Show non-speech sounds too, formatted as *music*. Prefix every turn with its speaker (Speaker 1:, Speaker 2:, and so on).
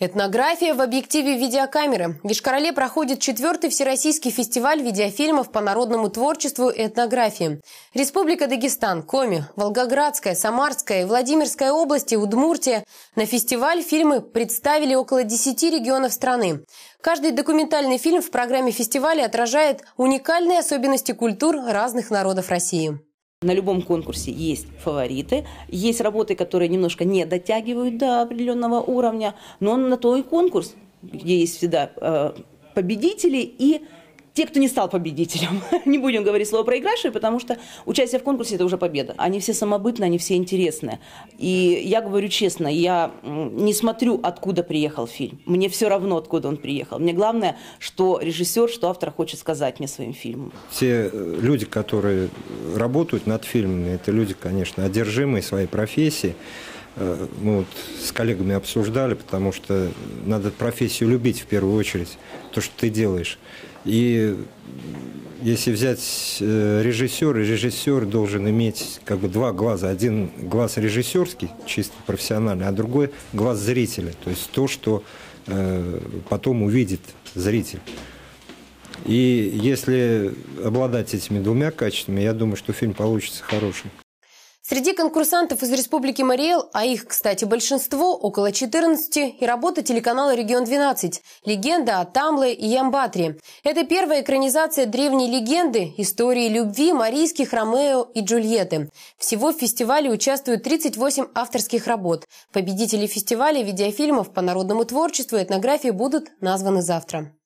Speaker 1: Этнография в объективе видеокамеры. В Ишкарале проходит четвертый всероссийский фестиваль видеофильмов по народному творчеству и этнографии. Республика Дагестан, Коми, Волгоградская, Самарская и Владимирская области, Удмуртия. На фестиваль фильмы представили около 10 регионов страны. Каждый документальный фильм в программе фестиваля отражает уникальные особенности
Speaker 2: культур разных народов России. На любом конкурсе есть фавориты, есть работы, которые немножко не дотягивают до определенного уровня, но на то и конкурс, где есть всегда э, победители и те, кто не стал победителем. *laughs* не будем говорить слово проигравшие, потому что участие в конкурсе – это уже победа. Они все самобытные, они все интересные. И я говорю честно, я не смотрю, откуда приехал фильм. Мне все равно, откуда он приехал. Мне главное, что режиссер, что автор хочет сказать мне своим фильмом.
Speaker 3: Все э, люди, которые работают над фильмами, это люди, конечно, одержимые своей профессией. Э, мы вот с коллегами обсуждали, потому что надо профессию любить в первую очередь, то, что ты делаешь. И если взять режиссера, э, режиссер должен иметь как бы два глаза. Один глаз режиссерский, чисто профессиональный, а другой глаз зрителя. То есть то, что э, потом увидит зритель. И если обладать этими двумя качествами, я думаю, что фильм получится хорошим.
Speaker 1: Среди конкурсантов из Республики Мариэл, а их, кстати, большинство, около 14, и работа телеканала «Регион-12» «Легенда о Тамле и Ямбатре». Это первая экранизация древней легенды истории любви марийских Ромео и Джульетты. Всего в фестивале участвуют 38 авторских работ. Победители фестиваля видеофильмов по народному творчеству и этнографии будут названы завтра.